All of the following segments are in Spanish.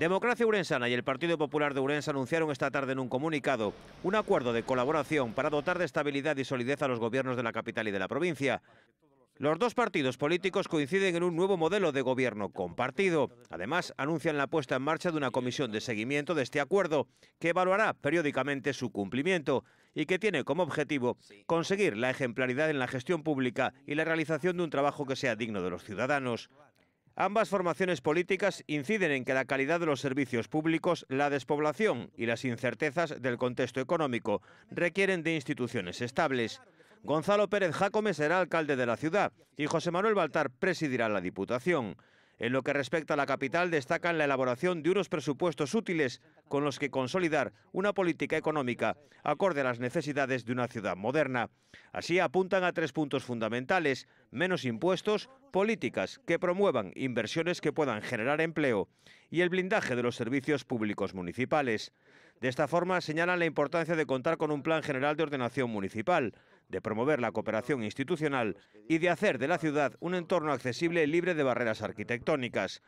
Democracia Urensana y el Partido Popular de Urense anunciaron esta tarde en un comunicado un acuerdo de colaboración para dotar de estabilidad y solidez a los gobiernos de la capital y de la provincia. Los dos partidos políticos coinciden en un nuevo modelo de gobierno compartido. Además, anuncian la puesta en marcha de una comisión de seguimiento de este acuerdo, que evaluará periódicamente su cumplimiento y que tiene como objetivo conseguir la ejemplaridad en la gestión pública y la realización de un trabajo que sea digno de los ciudadanos. Ambas formaciones políticas inciden en que la calidad de los servicios públicos, la despoblación y las incertezas del contexto económico requieren de instituciones estables. Gonzalo Pérez Jácome será alcalde de la ciudad y José Manuel Baltar presidirá la Diputación. En lo que respecta a la capital, destacan la elaboración de unos presupuestos útiles con los que consolidar una política económica acorde a las necesidades de una ciudad moderna. Así apuntan a tres puntos fundamentales, menos impuestos, políticas que promuevan inversiones que puedan generar empleo y el blindaje de los servicios públicos municipales. De esta forma, señalan la importancia de contar con un plan general de ordenación municipal, de promover la cooperación institucional y de hacer de la ciudad un entorno accesible libre de barreras arquitectónicas.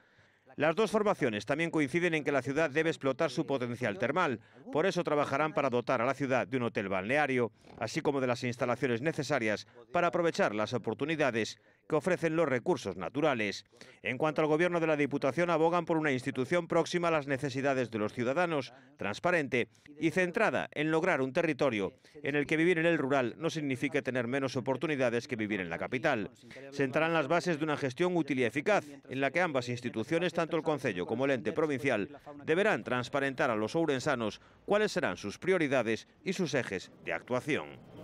Las dos formaciones también coinciden en que la ciudad debe explotar su potencial termal. Por eso trabajarán para dotar a la ciudad de un hotel balneario, así como de las instalaciones necesarias para aprovechar las oportunidades que ofrecen los recursos naturales. En cuanto al gobierno de la Diputación, abogan por una institución próxima a las necesidades de los ciudadanos, transparente y centrada en lograr un territorio en el que vivir en el rural no signifique tener menos oportunidades que vivir en la capital. Sentarán las bases de una gestión útil y eficaz, en la que ambas instituciones, tanto el Consejo como el ente provincial, deberán transparentar a los ourensanos cuáles serán sus prioridades y sus ejes de actuación.